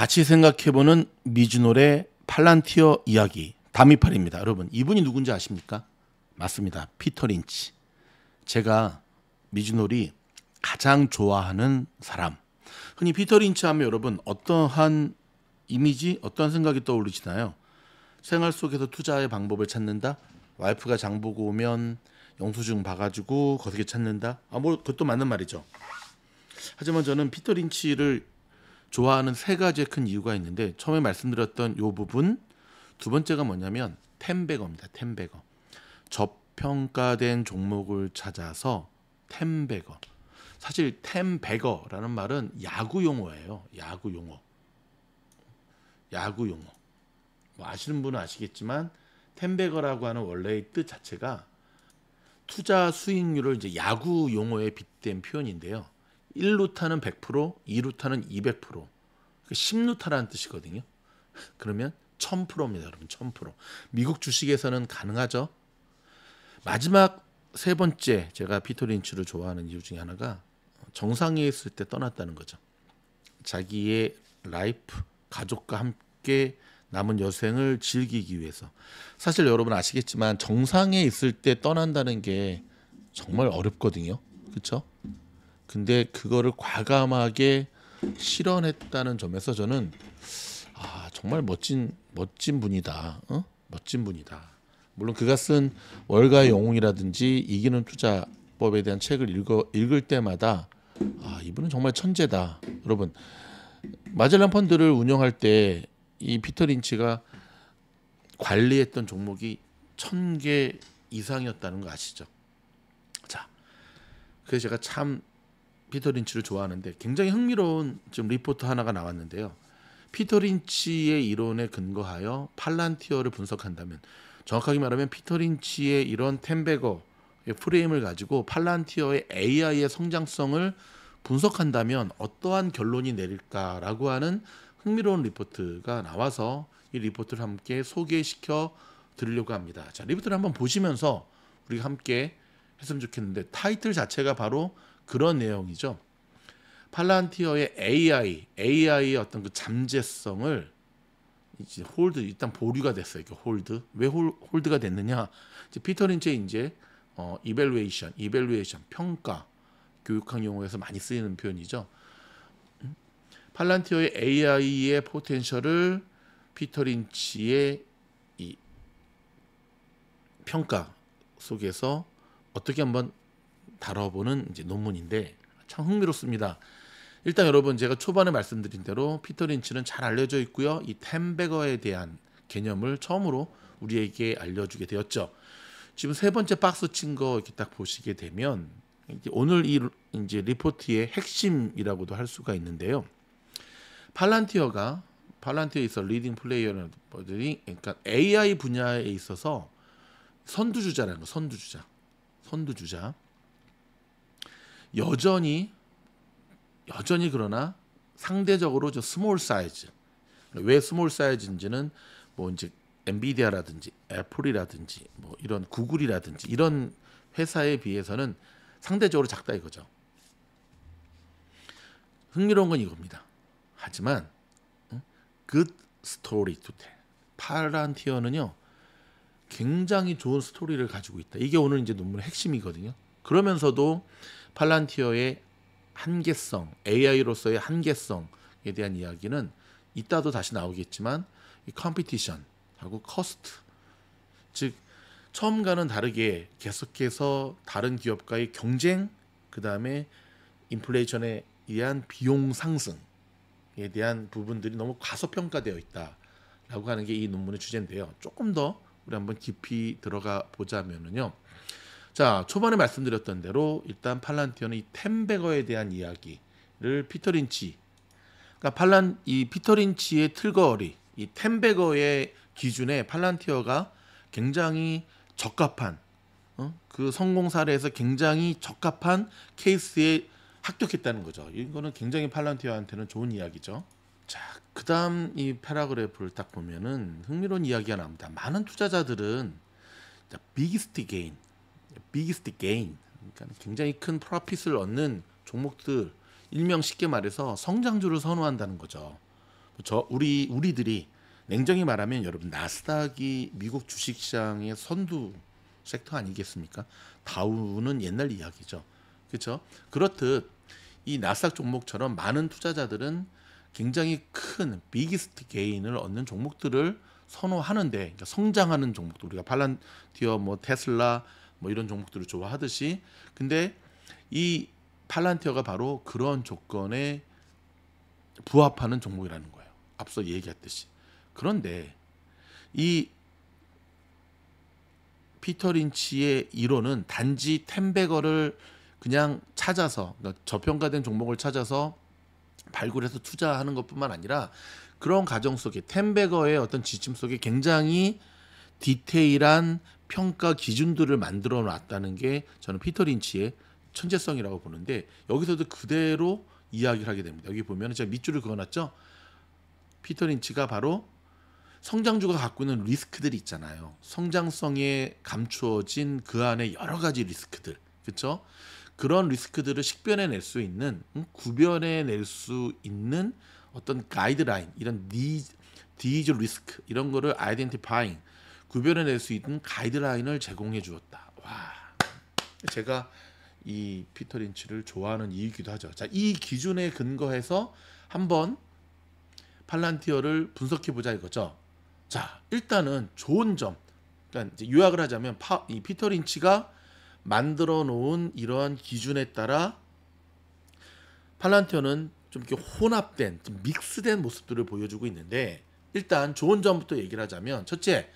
같이 생각해보는 미즈노의 팔란티어 이야기 다미팔입니다 여러분 이분이 누군지 아십니까? 맞습니다. 피터 린치. 제가 미즈놀이 가장 좋아하는 사람. 흔히 피터 린치 하면 여러분 어떠한 이미지, 어떠한 생각이 떠오르시나요? 생활 속에서 투자의 방법을 찾는다. 와이프가 장 보고 오면 영수증 봐가지고 거기게 찾는다. 아, 뭐 그것도 맞는 말이죠. 하지만 저는 피터 린치를 좋아하는 세 가지의 큰 이유가 있는데 처음에 말씀드렸던 요 부분 두 번째가 뭐냐면 템베거입니다. 템베거. 저평가된 종목을 찾아서 템베거. 사실 템베거라는 말은 야구 용어예요. 야구 용어. 야구 용어. 뭐 아시는 분은 아시겠지만 템베거라고 하는 원래의 뜻 자체가 투자 수익률을 이제 야구 용어에 빗댄 표현인데요. 1루타는 100%, 2루타는 200%. 10루타라는 그러니까 뜻이거든요. 그러면 1000%입니다, 여러분. 1000%. 미국 주식에서는 가능하죠. 마지막 세 번째 제가 피터 린치를 좋아하는 이유 중에 하나가 정상에 있을 때 떠났다는 거죠. 자기의 라이프, 가족과 함께 남은 여생을 즐기기 위해서. 사실 여러분 아시겠지만 정상에 있을 때 떠난다는 게 정말 어렵거든요. 그렇죠? 근데 그거를 과감하게 실현했다는 점에서 저는 아 정말 멋진 멋진 분이다. 어? 멋진 분이다. 물론 그가 쓴 월가의 영웅이라든지 이기는 투자법에 대한 책을 읽어, 읽을 때마다 아 이분은 정말 천재다. 여러분 마젤란 펀드를 운영할 때 이 피터 린치가 관리했던 종목이 천 개 이상이었다는 거 아시죠? 자, 그래서 제가 참 피터 린치를 좋아하는데 굉장히 흥미로운 좀 리포트 하나가 나왔는데요. 피터 린치의 이론에 근거하여 팔란티어를 분석한다면 정확하게 말하면 피터 린치의 이런 템베거의 프레임을 가지고 팔란티어의 AI의 성장성을 분석한다면 어떠한 결론이 내릴까라고 하는 흥미로운 리포트가 나와서 이 리포트를 함께 소개시켜 드리려고 합니다. 자, 리포트를 한번 보시면서 우리 가 함께 했으면 좋겠는데 타이틀 자체가 바로 그런 내용이죠. 팔란티어의 AI, AI의 어떤 그 잠재성을 이제 홀드 일단 보류가 됐어요. 이게 홀드. 왜 홀, 홀드가 됐느냐? 이제 피터 린치의 이제 어 이벨루에이션, 이벨루에이션 평가 교육학 용어에서 많이 쓰이는 표현이죠. 팔란티어의 AI의 포텐셜을 피터 린치의 이 평가 속에서 어떻게 한번 다뤄보는 이제 논문인데 참 흥미롭습니다. 일단 여러분 제가 초반에 말씀드린 대로 피터 린치는 잘 알려져 있고요. 이 템베거에 대한 개념을 처음으로 우리에게 알려주게 되었죠. 지금 세 번째 박스 친거 이렇게 딱 보시게 되면 오늘 이 이제 리포트의 핵심이라고도 할 수가 있는데요. 팔란티어가 팔란티어에 있 리딩 플레이어는 분들이 그러니까 AI 분야에 있어서 선두주자라는 거 선두주자 선두주자 여전히 여전히 그러나 상대적으로 저 스몰 사이즈 그러니까 왜 스몰 사이즈인지는 뭐 이제 엔비디아라든지 애플이라든지 뭐 이런 구글이라든지 이런 회사에 비해서는 상대적으로 작다 이거죠. 흥미로운 건 이겁니다. 하지만 good story to tell. 파란티어는요. 굉장히 좋은 스토리를 가지고 있다. 이게 오늘 이제 논문의 핵심이거든요. 그러면서도 팔란티어의 한계성, AI로서의 한계성에 대한 이야기는 이따도 다시 나오겠지만 이 컴피티션하고 커스트 즉 처음과는 다르게 계속해서 다른 기업과의 경쟁 그다음에 인플레이션에 의한 비용 상승에 대한 부분들이 너무 과소평가되어 있다라고 하는 게 이 논문의 주제인데요. 조금 더 우리 한번 깊이 들어가 보자면은요. 자, 초반에 말씀드렸던 대로 일단 팔란티어는 이 템베거에 대한 이야기를 피터 린치 그러니까 팔란 이 피터 린치의 틀거리 이 템베거의 기준에 팔란티어가 굉장히 적합한 어? 그 성공 사례에서 굉장히 적합한 케이스에 합격했다는 거죠. 이거는 굉장히 팔란티어한테는 좋은 이야기죠. 자, 그다음 이패러그래프를딱 보면은 흥미로운 이야기가 나옵니다. 많은 투자자들은 비기스트 게인 비기스트 게인 그러니까 굉장히 큰 프로핏을 얻는 종목들 일명 쉽게 말해서 성장주를 선호한다는 거죠. 저 우리 우리들이 냉정히 말하면 여러분 나스닥이 미국 주식시장의 선두 섹터 아니겠습니까? 다우는 옛날 이야기죠. 그렇죠? 그렇듯 이 나스닥 종목처럼 많은 투자자들은 굉장히 큰 비기스트 게인을 얻는 종목들을 선호하는데 그러니까 성장하는 종목들 우리가 팔란티어 뭐 테슬라 뭐 이런 종목들을 좋아하듯이 근데 이 팔란티어가 바로 그런 조건에 부합하는 종목이라는 거예요. 앞서 얘기했듯이. 그런데 이 피터 린치의 이론은 단지 텐베거를 그냥 찾아서 그러니까 저평가된 종목을 찾아서 발굴해서 투자하는 것뿐만 아니라 그런 과정 속에 텐베거의 어떤 지침 속에 굉장히 디테일한 평가 기준들을 만들어 놨다는 게 저는 피터 린치의 천재성이라고 보는데 여기서도 그대로 이야기를 하게 됩니다. 여기 보면 제가 밑줄을 그어놨죠. 피터 린치가 바로 성장주가 갖고 있는 리스크들이 있잖아요. 성장성에 감추어진 그 안에 여러 가지 리스크들, 그렇죠? 그런 리스크들을 식별해낼 수 있는, 음, 구별해낼 수 있는 어떤 가이드라인, 이런 디즈 리스크 이런 거를 아이덴티파잉 구별해낼 수 있는 가이드라인을 제공해 주었다. 와, 제가 이 피터 린치를 좋아하는 이유이기도 하죠. 자, 이 기준에 근거해서 한번 팔란티어를 분석해 보자 이거죠. 자, 일단은 좋은 점. 그러니까 요약을 하자면 파, 이 피터 린치가 만들어 놓은 이러한 기준에 따라 팔란티어는 좀 이렇게 혼합된, 좀 믹스된 모습들을 보여주고 있는데 일단 좋은 점부터 얘기를 하자면 첫째,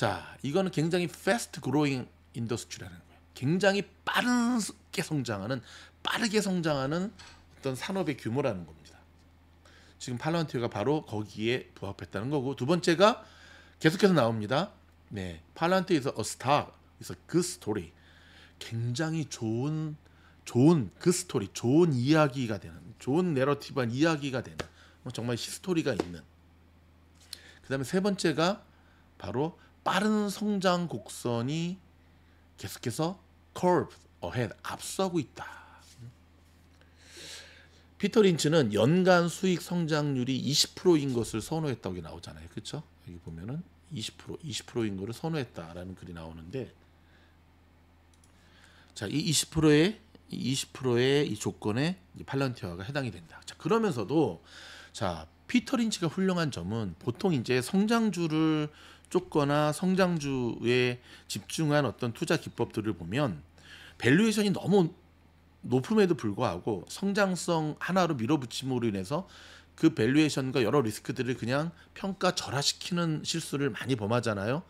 자, 이거는 굉장히 fast growing industry라는 거예요. 굉장히 빠르게 성장하는 빠르게 성장하는 어떤 산업의 규모라는 겁니다. 지금 팔런티어가 바로 거기에 부합했다는 거고 두 번째가 계속해서 나옵니다. 네, 팔런티어에서 a star, 그래서 그 스토리 굉장히 좋은 좋은 그 스토리, 좋은 이야기가 되는, 좋은 내러티브한 이야기가 되는 정말 히스토리가 있는. 그다음에 세 번째가 바로 빠른 성장 곡선이 계속해서 curve ahead 앞서고 있다. 피터 린치는 연간 수익 성장률이 20%인 것을 선호했다고 나오잖아요. 그렇죠? 여기 보면은 20% 20%인 것을 선호했다라는 글이 나오는데 자, 이 20%의 20%의 이 조건에 팔런티어가 해당이 된다. 자, 그러면서도 자, 피터 린치가 훌륭한 점은 보통 이제 성장주를 쫓거나 성장주에 집중한 어떤 투자 기법들을 보면 밸류에이션이 너무 높음에도 불구하고 성장성 하나로 밀어붙임으로 인해서 그 밸류에이션과 여러 리스크들을 그냥 평가 절하시키는 실수를 많이 범하잖아요.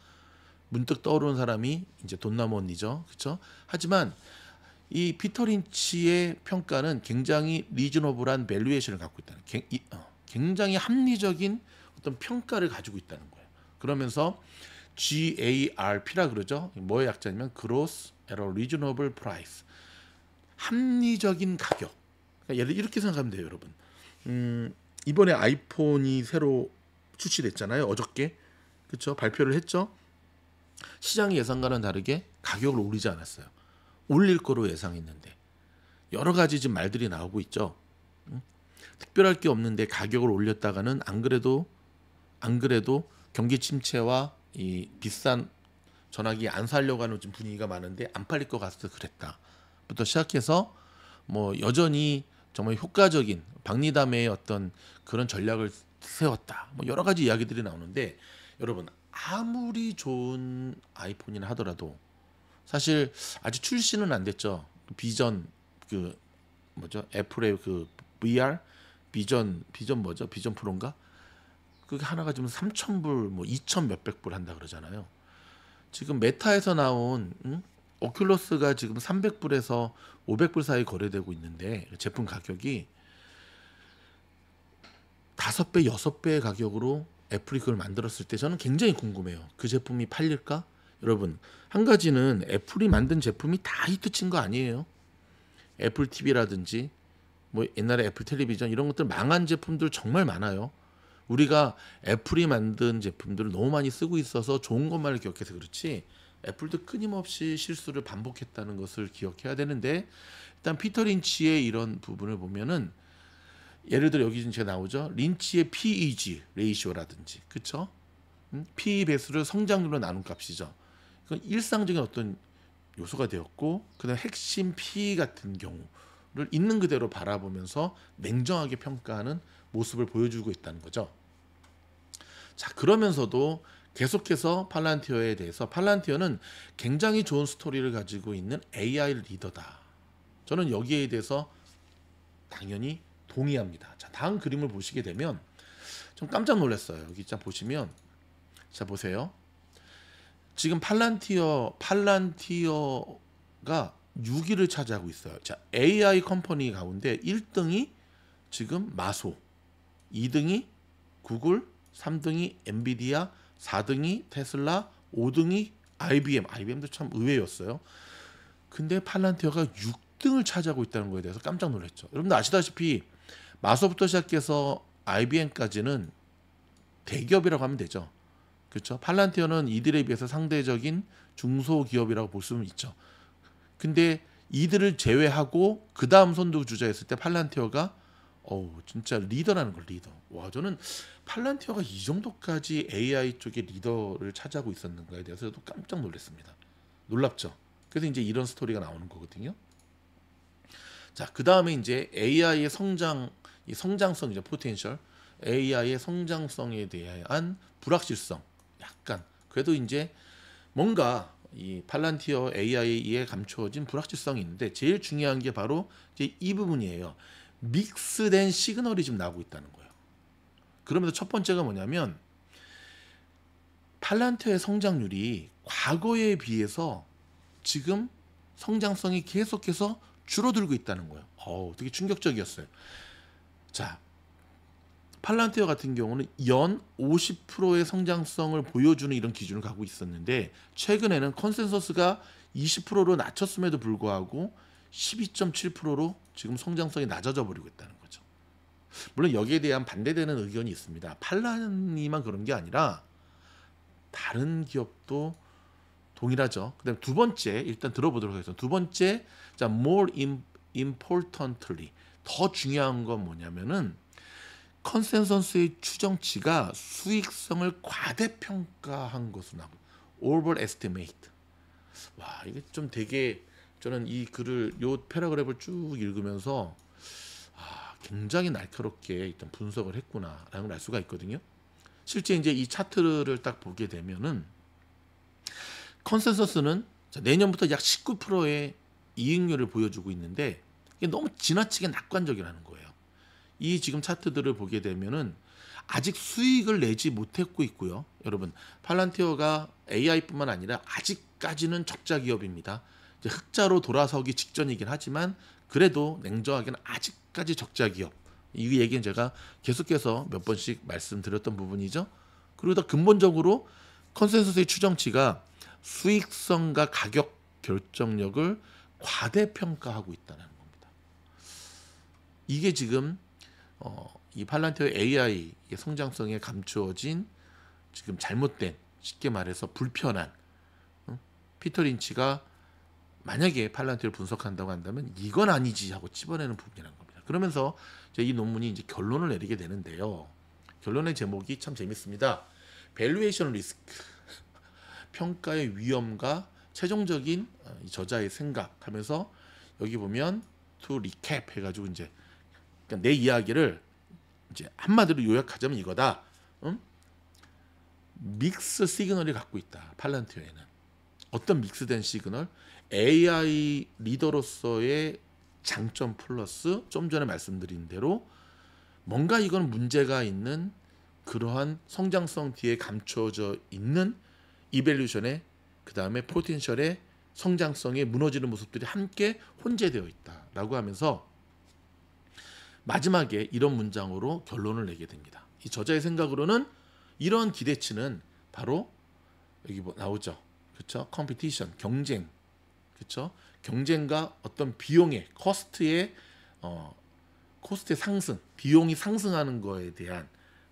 문득 떠오르는 사람이 이제 돈나무 언니죠. 그렇죠? 하지만 이 피터 린치의 평가는 굉장히 리즈너블한 밸류에이션을 갖고 있다는 어, 굉장히 합리적인 어떤 평가를 가지고 있다는 거예요. 그러면서 GARP라 그러죠. 뭐의 약자냐면 Gross at a Reasonable Price. 합리적인 가격. 그러니까 예를 이렇게 생각하면 돼요, 여러분. 음, 이번에 아이폰이 새로 출시됐잖아요. 어저께. 그렇죠? 발표를 했죠. 시장 예상과는 다르게 가격을 올리지 않았어요. 올릴 거로 예상했는데 여러 가지 지금 말들이 나오고 있죠. 음? 특별할 게 없는데 가격을 올렸다가는 안 그래도 안 그래도 경기 침체와 이 비싼 전화기 안 살려고 하는 좀 분위기가 많은데 안 팔릴 것 같아서 그랬다부터 시작해서 뭐 여전히 정말 효과적인 박리담의 어떤 그런 전략을 세웠다 뭐 여러 가지 이야기들이 나오는데 여러분 아무리 좋은 아이폰이나 하더라도 사실 아직 출시는 안 됐죠 비전 그 뭐죠 애플의 그 VR 비전 비전 뭐죠 비전 프로인가 그게 하나가 지금 3,000불, 뭐2,000 몇백 불 한다 그러잖아요. 지금 메타에서 나온 응? 오큘러스가 지금 300불에서 500불 사이 거래되고 있는데 제품 가격이 5배, 6배의 가격으로 애플이 그걸 만들었을 때 저는 굉장히 궁금해요. 그 제품이 팔릴까? 여러분, 한 가지는 애플이 만든 제품이 다 히트친 거 아니에요. 애플 TV라든지 뭐 옛날에 애플 텔레비전 이런 것들 망한 제품들 정말 많아요. 우리가 애플이 만든 제품들을 너무 많이 쓰고 있어서 좋은 것만을 기억해서 그렇지 애플도 끊임없이 실수를 반복했다는 것을 기억해야 되는데 일단 피터 린치의 이런 부분을 보면은 예를 들어 여기 지금 제가 나오죠 린치의 PEG 레이시오라든지 그쵸 음? PE 배수를 성장률로 나눈 값이죠 그건 일상적인 어떤 요소가 되었고 그다음 핵심 PE 같은 경우를 있는 그대로 바라보면서 냉정하게 평가하는 모습을 보여주고 있다는 거죠. 자, 그러면서도 계속해서 팔란티어에 대해서 팔란티어는 굉장히 좋은 스토리를 가지고 있는 AI 리더다. 저는 여기에 대해서 당연히 동의합니다. 자, 다음 그림을 보시게 되면 좀 깜짝 놀랐어요. 여기 자 보시면 자 보세요. 지금 팔란티어 팔란티어가 6위를 차지하고 있어요. 자, AI 컴퍼니 가운데 1등이 지금 마소, 2등이 구글, 3등이 엔비디아, 4등이 테슬라, 5등이 IBM. IBM도 참 의외였어요. 근데 팔란티어가 6등을 차지하고 있다는 거에 대해서 깜짝 놀랐죠. 여러분들 아시다시피 마소부터 시작해서 IBM까지는 대기업이라고 하면 되죠. 그렇죠? 팔란티어는 이들에 비해서 상대적인 중소기업이라고 볼 수는 있죠. 근데 이들을 제외하고 그 다음 선두 주자였을 때 팔란티어가 어우 진짜 리더라는 걸 리더. 와 저는 팔란티어가 이 정도까지 AI 쪽의 리더를 차지하고 있었는가에 대해서 도 깜짝 놀랐습니다. 놀랍죠. 그래서 이제 이런 스토리가 나오는 거거든요. 자그 다음에 이제 AI의 성장, 이 성장성 이제 포텐셜, AI의 성장성에 대한 불확실성, 약간 그래도 이제 뭔가 이 팔란티어 AI에 감춰진 불확실성이 있는데 제일 중요한 게 바로 이제 이 부분이에요. 믹스된 시그널이 좀 나오고 있다는 거예요. 그러면서 첫 번째가 뭐냐면 팔란테의 성장률이 과거에 비해서 지금 성장성이 계속해서 줄어들고 있다는 거예요. 어우, 되게 충격적이었어요. 자, 팔란테어 같은 경우는 연 50%의 성장성을 보여주는 이런 기준을 갖고 있었는데 최근에는 컨센서스가 20%로 낮췄음에도 불구하고 12.7%로 지금 성장성이 낮아져 버리고 있다는 거죠. 물론 여기에 대한 반대되는 의견이 있습니다. 팔란이만 그런 게 아니라 다른 기업도 동일하죠. 그다음 두 번째 일단 들어보도록 하겠습니다. 두 번째 자 more importantly 더 중요한 건 뭐냐면은 컨센서스의 추정치가 수익성을 과대평가한 것으로 나옵니다. over estimate. 와 이게 좀 되게 저는 이 글을 요패러그래을쭉 읽으면서 아, 굉장히 날카롭게 일단 분석을 했구나라는 걸 알 수가 있거든요. 실제 이제 이 차트를 딱 보게 되면은 컨센서스는 내년부터 약 19%의 이익률을 보여주고 있는데 이게 너무 지나치게 낙관적이라는 거예요. 이 지금 차트들을 보게 되면은 아직 수익을 내지 못했고 있고요. 여러분, 팔란티어가 AI뿐만 아니라 아직까지는 적자 기업입니다. 흑자로 돌아서기 직전이긴 하지만 그래도 냉정하게는 아직까지 적자 기업. 이 얘기는 제가 계속해서 몇 번씩 말씀드렸던 부분이죠. 그러다 근본적으로 컨센서스의 추정치가 수익성과 가격 결정력을 과대평가하고 있다는 겁니다. 이게 지금 어, 이 팔란티어 AI의 성장성에 감추어진 지금 잘못된 쉽게 말해서 불편한 피터 린치가 만약에 팔란트를 분석한다고 한다면 이건 아니지 하고 집어내는 부분이란 겁니다. 그러면서 이 논문이 이제 결론을 내리게 되는데요. 결론의 제목이 참 재밌습니다. 밸류에이션 리스크 평가의 위험과 최종적인 어, 저자의 생각 하면서 여기 보면 to recap 해가지고 이제 그러니까 내 이야기를 이제 한마디로 요약하자면 이거다. 응? 믹스 시그널이 갖고 있다. 팔란트어에는 어떤 믹스된 시그널 AI 리더로서의 장점 플러스 좀 전에 말씀드린 대로 뭔가 이건 문제가 있는 그러한 성장성 뒤에 감춰져 있는 이벨루션의 그 다음에 포텐셜의 성장성에 무너지는 모습들이 함께 혼재되어 있다라고 하면서 마지막에 이런 문장으로 결론을 내게 됩니다. 이 저자의 생각으로는 이런 기대치는 바로 여기 뭐 나오죠. 그렇죠? 컴피티션, 경쟁. 그렇 경쟁과 어떤 비용의 코스트의 어 코스트의 상승, 비용이 상승하는 거에 대한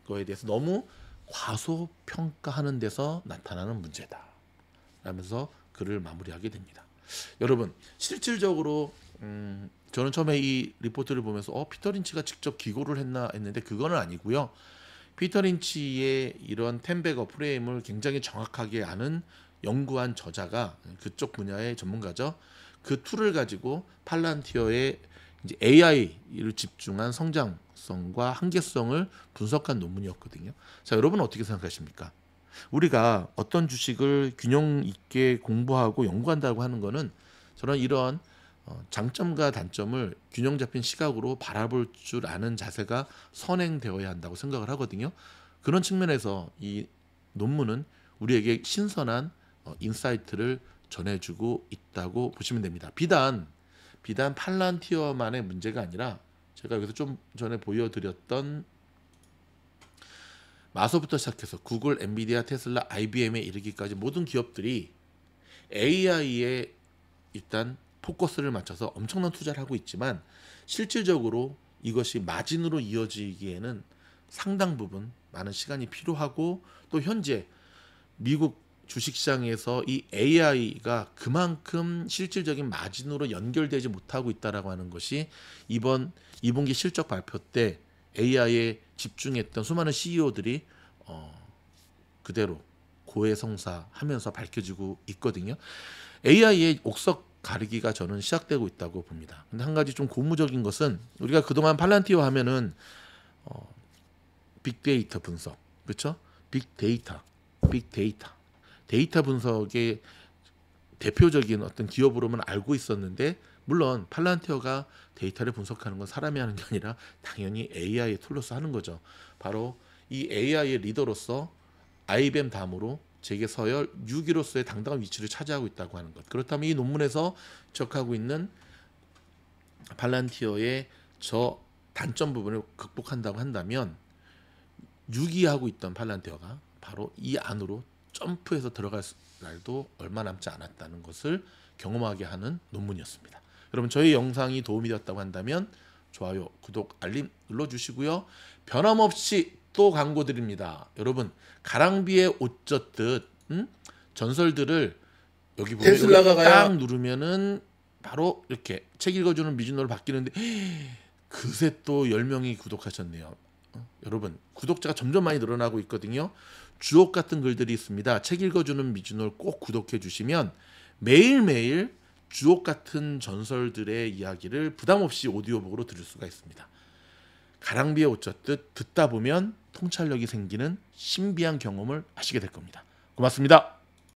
거에 대해서 너무 과소평가하는 데서 나타나는 문제다. 라면서 글을 마무리하게 됩니다. 여러분, 실질적으로 음, 저는 처음에 이 리포트를 보면서 어, 피터 린치가 직접 기고를 했나 했는데 그거는 아니고요. 피터 린치의 이런 텐베거 프레임을 굉장히 정확하게 아는 연구한 저자가 그쪽 분야의 전문가죠. 그 툴을 가지고 팔란티어의 이제 AI를 집중한 성장성과 한계성을 분석한 논문이었거든요. 자, 여러분 어떻게 생각하십니까? 우리가 어떤 주식을 균형 있게 공부하고 연구한다고 하는 것은 저는 이런 어, 장점과 단점을 균형 잡힌 시각으로 바라볼 줄 아는 자세가 선행되어야 한다고 생각을 하거든요. 그런 측면에서 이 논문은 우리에게 신선한 어, 인사이트를 전해주고 있다고 보시면 됩니다. 비단 비단 팔란티어만의 문제가 아니라 제가 여기서 좀 전에 보여드렸던 마소부터 시작해서 구글, 엔비디아, 테슬라, IBM에 이르기까지 모든 기업들이 AI에 일단 포커스를 맞춰서 엄청난 투자를 하고 있지만 실질적으로 이것이 마진으로 이어지기에는 상당 부분 많은 시간이 필요하고 또 현재 미국 주식시장에서 이 AI가 그만큼 실질적인 마진으로 연결되지 못하고 있다라고 하는 것이 이번 2분기 실적 발표 때 AI에 집중했던 수많은 CEO들이 어 그대로 고해성사하면서 밝혀지고 있거든요. AI의 옥석 가리기가 저는 시작되고 있다고 봅니다. 근데 한 가지 좀 고무적인 것은 우리가 그동안 팔란티어 하면은 어 빅데이터 분석, 그렇죠? 빅데이터, 빅데이터, 데이터 분석의 대표적인 어떤 기업으로만 알고 있었는데 물론 팔란티어가 데이터를 분석하는 건 사람이 하는 게 아니라 당연히 AI의 툴로서 하는 거죠. 바로 이 AI의 리더로서 IBM 다음으로 재계 서열 6위로서의 당당한 위치를 차지하고 있다고 하는 것. 그렇다면 이 논문에서 적하고 있는 팔란티어의 저 단점 부분을 극복한다고 한다면 6위하고 있던 팔란티어가 바로 이 안으로 점프해서 들어갈 날도 얼마 남지 않았다는 것을 경험하게 하는 논문이었습니다. 여러분 저희 영상이 도움이 되었다고 한다면 좋아요, 구독, 알림 눌러주시고요. 변함없이 또 광고 드립니다. 여러분 가랑비에 옷 젖듯 음? 전설들을 여기 보면 딱 누르면은 바로 이렇게 책 읽어주는 미준노를 바뀌는데 그새 또 열명이 구독하셨네요. 어? 여러분 구독자가 점점 많이 늘어나고 있거든요. 주옥 같은 글들이 있습니다. 책 읽어주는 미주노를 꼭 구독해 주시면 매일매일 주옥 같은 전설들의 이야기를 부담 없이 오디오북으로 들을 수가 있습니다. 가랑비에 옷젖듯 듣다 보면 통찰력이 생기는 신비한 경험을 하시게 될 겁니다. 고맙습니다.